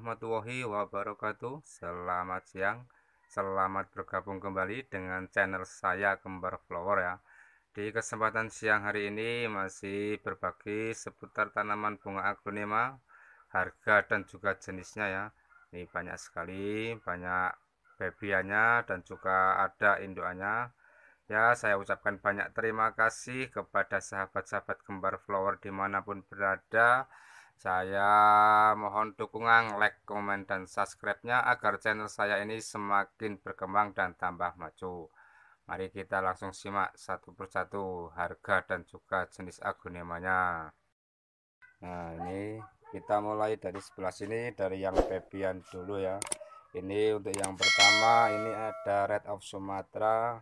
warahmatullahi wabarakatuh Selamat siang Selamat bergabung kembali dengan channel saya Kembar Flower ya Di kesempatan siang hari ini masih berbagi seputar tanaman bunga aglonema Harga dan juga jenisnya ya Ini banyak sekali, banyak bebiannya dan juga ada induannya Ya, saya ucapkan banyak terima kasih kepada sahabat-sahabat kembar flower dimanapun berada saya mohon dukungan like, komen, dan subscribe-nya agar channel saya ini semakin berkembang dan tambah maju. Mari kita langsung simak satu persatu harga dan juga jenis agonemanya. Nah ini kita mulai dari sebelah sini dari yang pepian dulu ya. Ini untuk yang pertama ini ada Red of Sumatera.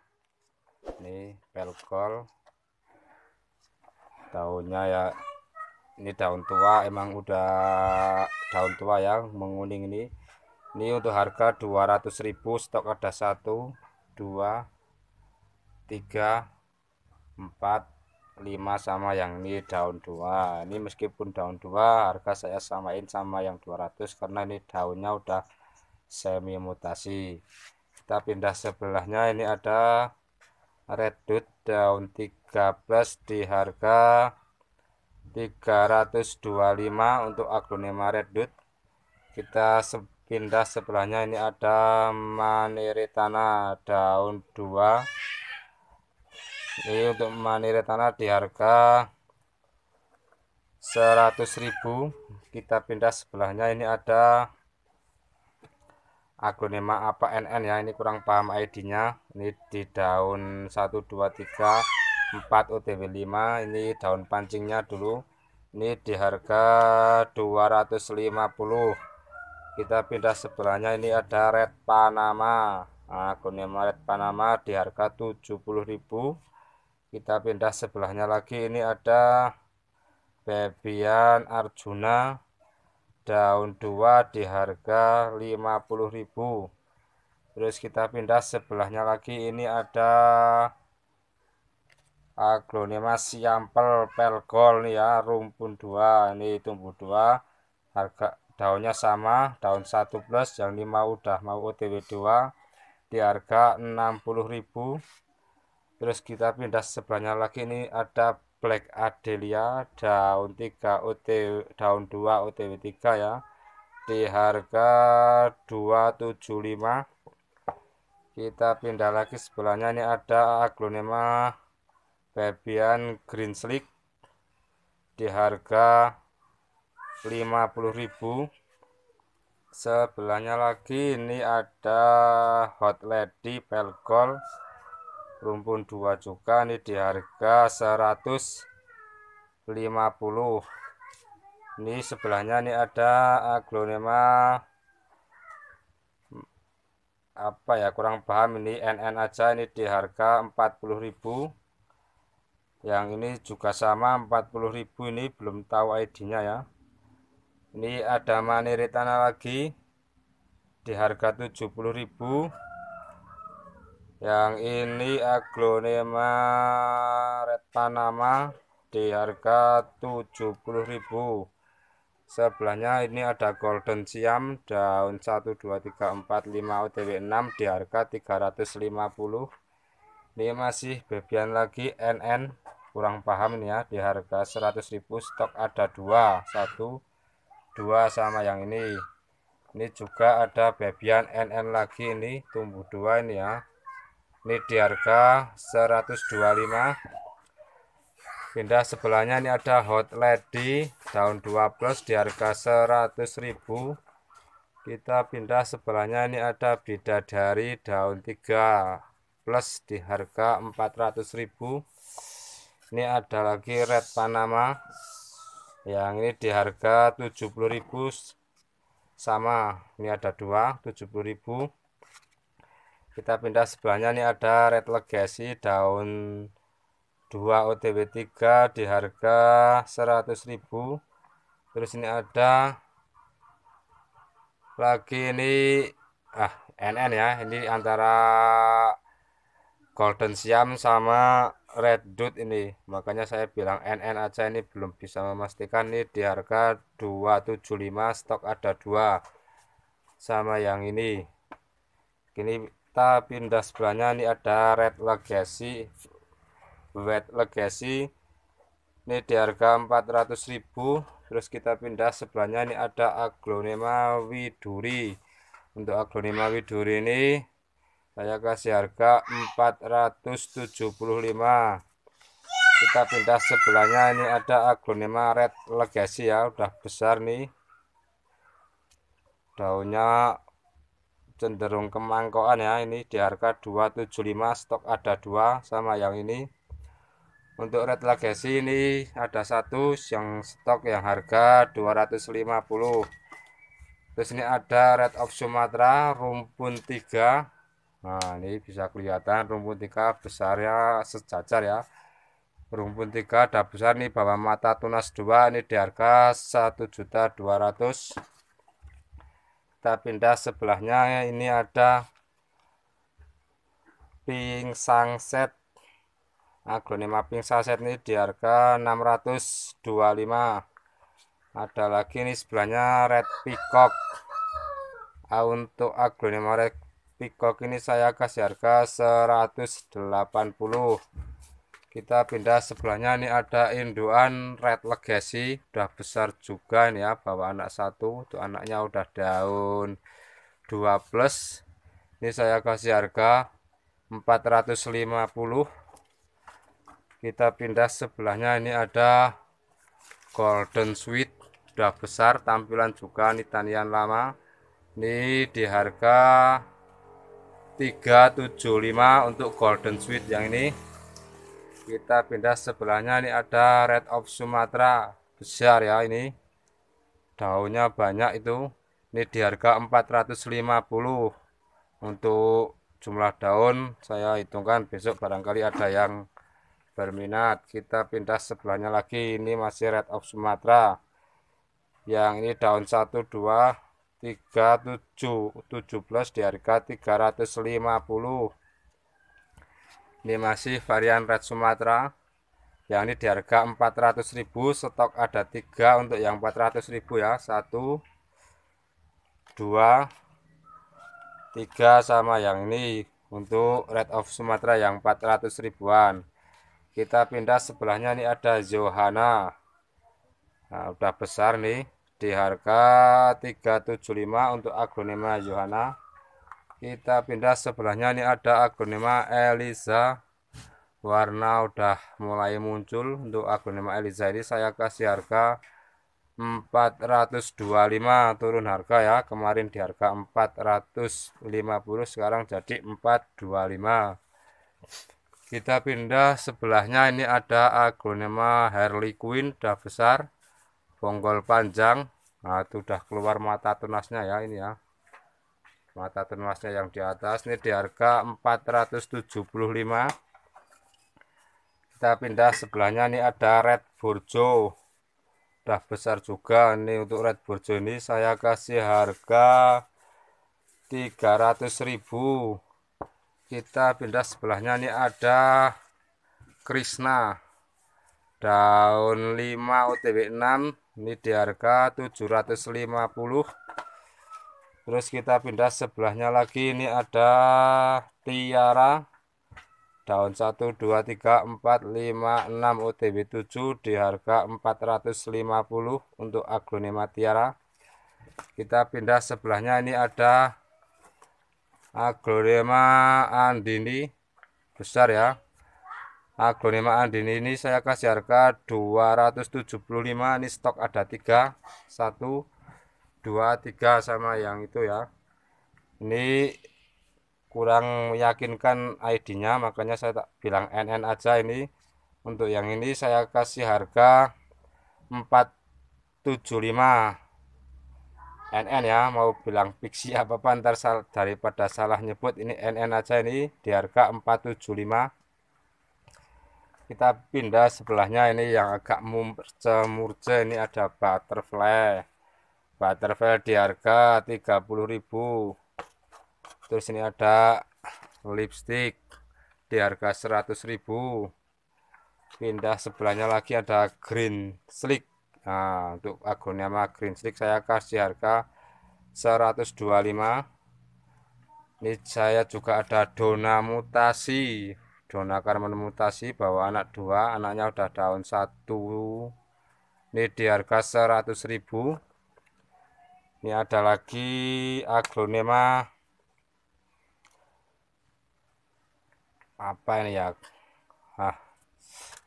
Ini pelkol. Tahunnya ya ini daun tua emang udah daun tua ya menguning ini ini untuk harga 200.000 stok ada 1 2 3 4 5 sama yang ini daun dua ini meskipun daun dua harga saya samain sama yang 200 karena ini daunnya udah semi mutasi kita pindah sebelahnya ini ada Redwood daun 13 di harga 325 untuk aglonema Redwood kita pindah sebelahnya ini ada maniritana daun 2 ini untuk maniritana di harga 100.000 kita pindah sebelahnya ini ada aglonema apa NN ya ini kurang paham ID nya ini di daun 123 4 OTW 5 ini daun pancingnya dulu ini di harga 250 kita pindah sebelahnya ini ada red panama nah, kunema red panama di harga 70.000 kita pindah sebelahnya lagi ini ada bebian arjuna daun 2 di harga 50.000 terus kita pindah sebelahnya lagi ini ada aglonema siampel pelgol nih ya rumpun dua ini tumbuh dua harga daunnya sama daun satu plus yang lima udah mau otw dua di harga 60.000 terus kita pindah sebelahnya lagi ini ada black adelia daun tiga otw daun dua otw tiga ya di harga 275 kita pindah lagi sebelahnya ini ada aglonema Fabian Greenslick di harga 50.000 sebelahnya lagi ini ada hot lady pelgol rumpun 2 juga ini di harga 150 ini sebelahnya ini ada aglonema apa ya kurang paham ini NN aja ini di harga 40.000 yang ini juga sama 40.000 ini belum tahu ID-nya ya ini ada maniri tanah lagi di harga 70.000 yang ini aglonema retanama di harga 70.000 sebelahnya ini ada golden siam daun 1 2 3 4 5 otw 6 di harga 350 ini masih bebian lagi NN kurang paham nih ya di harga 100.000 stok ada dua satu dua sama yang ini ini juga ada bebian NN lagi ini tumbuh dua ini ya ini di harga 125 pindah sebelahnya ini ada hot lady daun 2 plus di harga 100.000 kita pindah sebelahnya ini ada bidadari daun 3 Plus di harga 400.000. Ini ada lagi Red Panama. Yang ini di harga 70.000 sama. Ini ada dua 70.000. Kita pindah sebelahnya ini ada Red Legacy daun 2 OTW 3 di harga 100.000. Terus ini ada lagi ini ah NN ya ini antara Golden Siam sama Red Dot ini makanya saya bilang NN aja ini belum bisa memastikan nih di harga 275 stok ada dua sama yang ini kini kita pindah sebelahnya ini ada Red Legacy Red Legacy ini di harga 400.000 terus kita pindah sebelahnya ini ada aglonema widuri untuk aglonema widuri ini saya kasih harga 475 kita pindah sebelahnya ini ada aglonema red legacy ya udah besar nih daunnya cenderung kemangkoan ya ini di harga 275 stok ada dua sama yang ini untuk red legacy ini ada satu yang stok yang harga 250 terus ini ada red of Sumatera rumpun 3 Nah, ini bisa kelihatan rumpun tiga besar ya, sejajar ya. Rumpun tiga ada besar nih bawah mata tunas dua ini di harga juta 1.200. Kita pindah sebelahnya ini ada pink sunset. Aglonema pink sunset ini di harga 625. Ada lagi nih sebelahnya red peacock. Nah, untuk aglonema red Pikok ini saya kasih harga 180 kita pindah sebelahnya ini ada induan red legacy udah besar juga ini ya bawa anak satu tuh anaknya udah daun 2 plus ini saya kasih harga 450 kita pindah sebelahnya ini ada golden sweet udah besar tampilan juga ini tanian lama ini di harga 375 untuk golden sweet yang ini kita pindah sebelahnya ini ada red of Sumatra besar ya ini daunnya banyak itu ini di harga 450 untuk jumlah daun saya hitungkan besok barangkali ada yang berminat kita pindah sebelahnya lagi ini masih red of Sumatra yang ini daun 12 37 di harga 350 ini masih varian red Sumatera yang ini di harga 400.000 stok ada tiga untuk yang 400.000 ya 1 2 3 sama yang ini untuk red of Sumatera yang 400 ribuan kita pindah sebelahnya ini ada Johana nah, udah besar nih di harga 375 untuk aglonema Johanna kita pindah sebelahnya ini ada aglonema Eliza warna udah mulai muncul untuk aglonema Eliza ini saya kasih harga 425 turun harga ya kemarin di harga 450 sekarang jadi 425 kita pindah sebelahnya ini ada aglonema Harley Quinn udah besar bonggol panjang nah itu udah keluar mata tunasnya ya ini ya mata tunasnya yang di atas ini di harga 475 kita pindah sebelahnya ini ada red Burjo udah besar juga ini untuk red Burjo ini saya kasih harga 300.000 kita pindah sebelahnya ini ada Krishna daun 5 OTW 6 ini di harga 750 terus kita pindah sebelahnya lagi ini ada tiara daun 1 2 3 4 5 6 OTB 7 di harga 450 untuk aglonema tiara kita pindah sebelahnya ini ada aglonema andini besar ya aglonema andini ini saya kasih harga 275 ini stok ada 3 1 2 3 sama yang itu ya ini kurang meyakinkan ID-nya makanya saya tak bilang NN aja ini untuk yang ini saya kasih harga 475 NN ya mau bilang fiksi apa apa ntar daripada salah nyebut ini NN aja ini di harga 475 kita pindah sebelahnya ini yang agak murce-murce ini ada butterfly butterfly di harga 30.000 terus ini ada lipstick di harga 100.000 pindah sebelahnya lagi ada green slick nah untuk agonema green slick saya kasih harga 125 ini saya juga ada dona mutasi Dona akan memutasi bahwa anak dua, anaknya udah daun satu. Ini di harga seratus ribu. Ini ada lagi aglonema apa ini ya? Ah,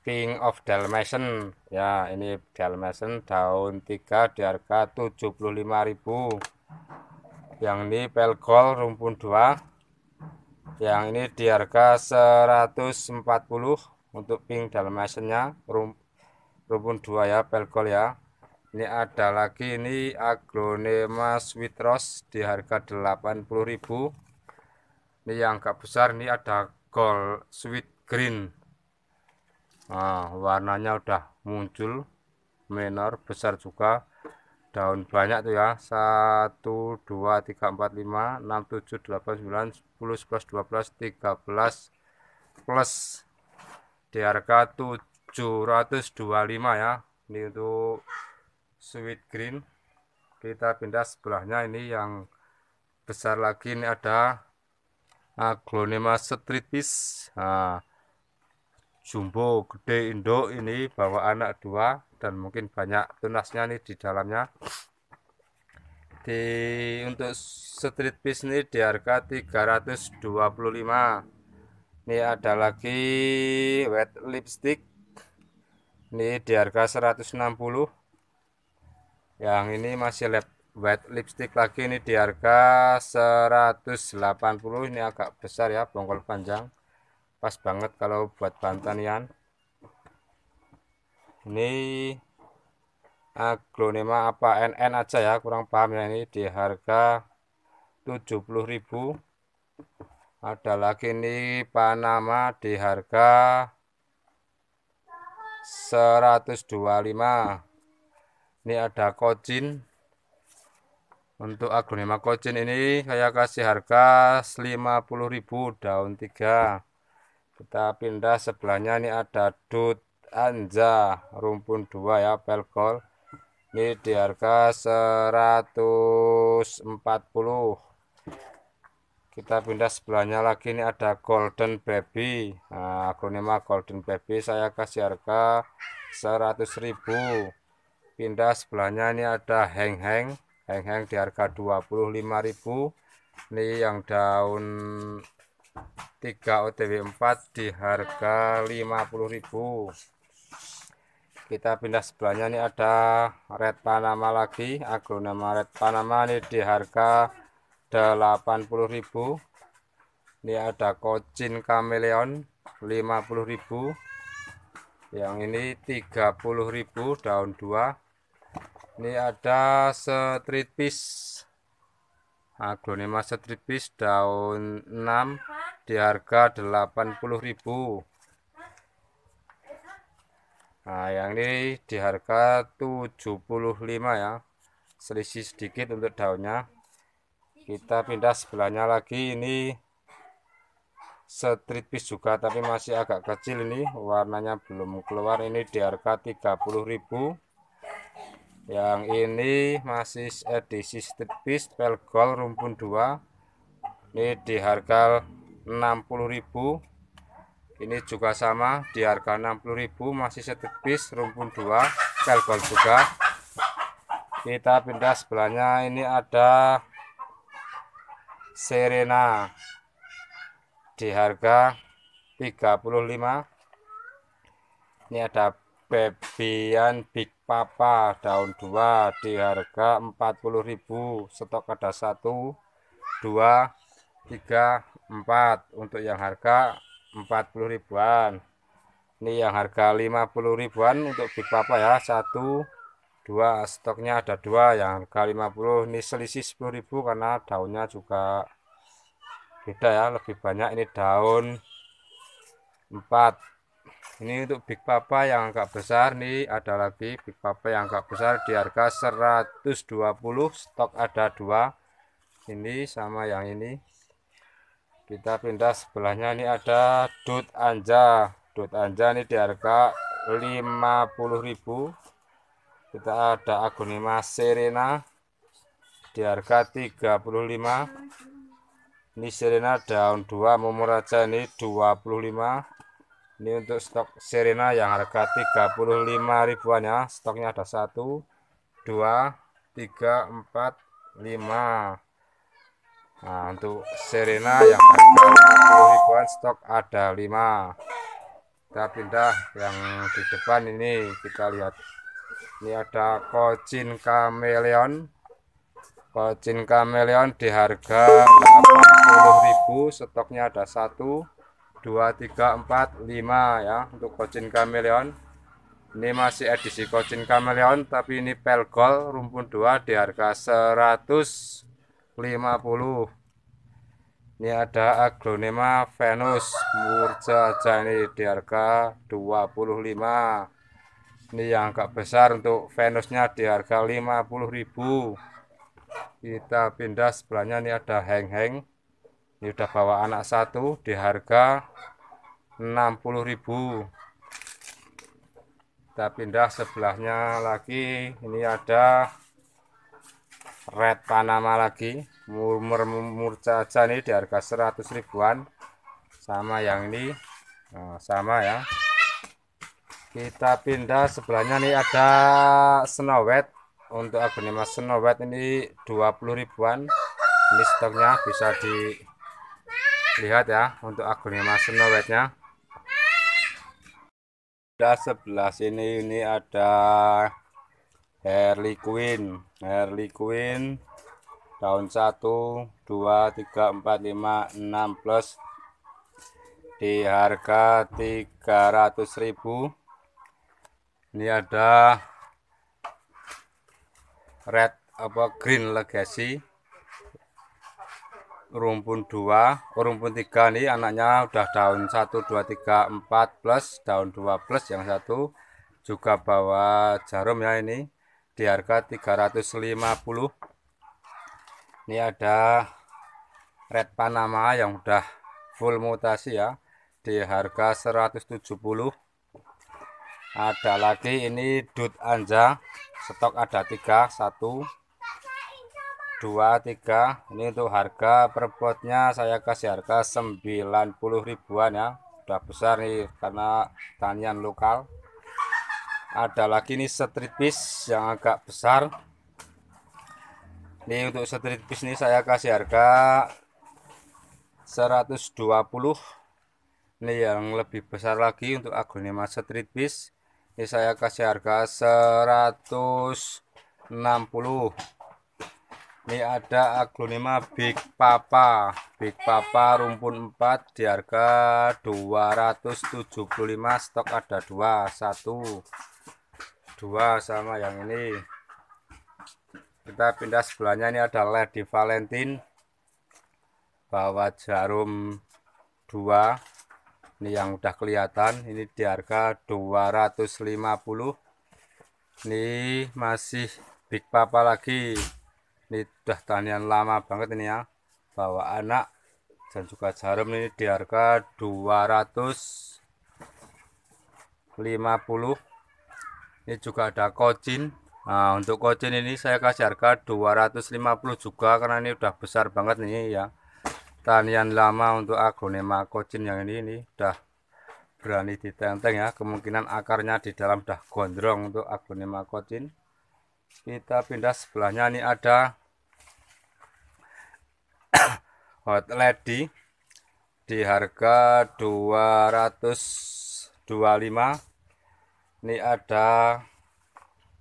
King of Dalmatian. Ya, ini Dalmatian daun tiga di harga 75.000. Yang ini pelgol rumpun dua yang ini di harga 140 untuk pink dalam dalmatiannya rumpun dua ya pelkol ya ini ada lagi ini aglonema sweet rose di harga 80.000 ini yang agak besar ini ada gold sweet green nah warnanya udah muncul minor besar juga daun banyak tuh ya 1 2 3 4 5 6 7 8 9 10 11 12 13 plus di harga 725 ya ini untuk sweet green kita pindah sebelahnya ini yang besar lagi ini ada aglonema street piece nah, jumbo gede Indo ini bawa anak dua dan mungkin banyak tunasnya nih di dalamnya di untuk street piece ini di harga 325 ini ada lagi wet lipstick ini di harga 160 yang ini masih lep, wet lipstick lagi ini di harga 180 ini agak besar ya bongkol panjang pas banget kalau buat Bantenian. ini aglonema apa NN aja ya kurang paham ya ini di harga 70.000 ada lagi ini Panama di harga 125 ini ada kocin untuk aglonema kocin ini saya kasih harga 50.000 daun 3 kita pindah sebelahnya ini ada dut anja rumpun dua ya pelkol. ini di harga 140 kita pindah sebelahnya lagi ini ada golden baby nah, mah golden baby saya kasih harga 100.000 pindah sebelahnya ini ada heng-heng heng-heng di harga 25.000 ini yang daun 3 OTW 4 di harga 50000 kita pindah sebelahnya ini ada red panama lagi aglonema red panama ini di harga 80000 ini ada kocin kameleon 50000 yang ini 30000 daun 2 ini ada street fish aglonema street fish daun 6 di harga 80.000 Nah yang ini di harga 75 ya selisih sedikit untuk daunnya kita pindah sebelahnya lagi ini street piece juga tapi masih agak kecil ini warnanya belum keluar ini di harga 30.000 yang ini masih edisi street piece pelgol rumpun 2 ini di harga 60000 ini juga sama di harga 60000 masih setipis rumpun 2 pelgol juga kita pindah sebelahnya ini ada Serena di harga 35 ini ada Bebian Big Papa daun 2 di harga 40.000 stok ada 1 2 3 4 untuk yang harga 40 ribuan ini yang harga 50 ribuan untuk Big Papa ya satu dua stoknya ada dua yang harga 50 ini selisih 10 ribu karena daunnya juga beda ya lebih banyak ini daun 4 ini untuk Big Papa yang agak besar nih ada lagi Big Papa yang agak besar di harga 120 stok ada dua ini sama yang ini kita pindah sebelahnya ini ada dut anja dut anja ini di harga 50000 kita ada agonima serena di harga 35 ini serena daun 2 mumur aja ini 25 ini untuk stok serena yang harga 35 ribuan ya stoknya ada 1 2 3 4 5 Nah, untuk Serena yang ada ribuan stok ada 5. Kita pindah yang di depan ini kita lihat. Ini ada kocin kameleon. Kocin kameleon di harga 80.000, stoknya ada 1 2 3 4 5 ya untuk kocin kameleon. Ini masih edisi kocin kameleon tapi ini pelgol rumpun 2 di harga 100 50 ini ada aglonema Venus murja jani di harga 25 ini yang agak besar untuk Venusnya di harga 50.000 kita pindah sebelahnya ini ada heng-heng ini udah bawa anak satu di harga 60.000 kita pindah sebelahnya lagi ini ada red Panama lagi murmur murca aja nih di harga 100 ribuan sama yang ini nah, sama ya kita pindah sebelahnya nih ada snow white untuk snow white ini 20 ribuan ini stoknya bisa dilihat ya untuk aglonema snowetnya sebelah sebelah sini ini ada Harley Quinn Harley Quinn daun 1 2 3 4 5 6 plus di harga 300.000 ini ada red apa green legacy rumpun 2 oh, rumpun 3 nih anaknya udah daun 1 2 3 4 plus daun 2 plus yang satu juga bawa jarum ya ini di harga 350 ini ada red panama yang udah full mutasi ya di harga 170 ada lagi ini dut anja stok ada tiga satu dua tiga ini untuk harga per potnya saya kasih harga 90 ribuan ya udah besar nih karena tanian lokal ada lagi nih street piece yang agak besar ini untuk street piece ini saya kasih harga 120 ini yang lebih besar lagi untuk aglonema street piece ini saya kasih harga 160 ini ada aglonema big papa big papa rumpun 4 di harga 275 stok ada 2 1 dua sama yang ini kita pindah sebelahnya ini ada Lady valentine bawa jarum dua ini yang udah kelihatan ini di harga 250 ini masih big papa lagi ini udah tanian lama banget ini ya bawa anak dan juga jarum ini di harga 250 ini juga ada kocin nah untuk kocin ini saya kasih harga 250 juga karena ini udah besar banget nih ya tanian lama untuk aglonema kocin yang ini ini udah berani ditenteng ya kemungkinan akarnya di dalam udah gondrong untuk aglonema kocin kita pindah sebelahnya ini ada hot lady di harga 225 ini ada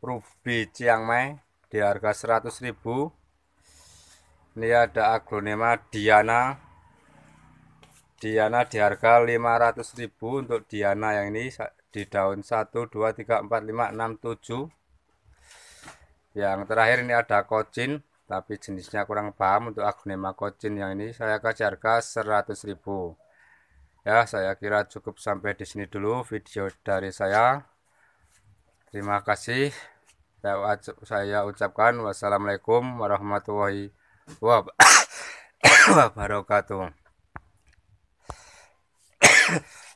ruby Chiang Mai di harga 100.000 ini ada aglonema Diana Diana di harga 500.000 untuk Diana yang ini di daun 1 2 3 4 5 6 7 yang terakhir ini ada kocin tapi jenisnya kurang paham untuk aglonema kocin yang ini saya kasih harga 100.000 ya saya kira cukup sampai di sini dulu video dari saya Terima kasih. Saya ucapkan wassalamualaikum warahmatullahi wabarakatuh.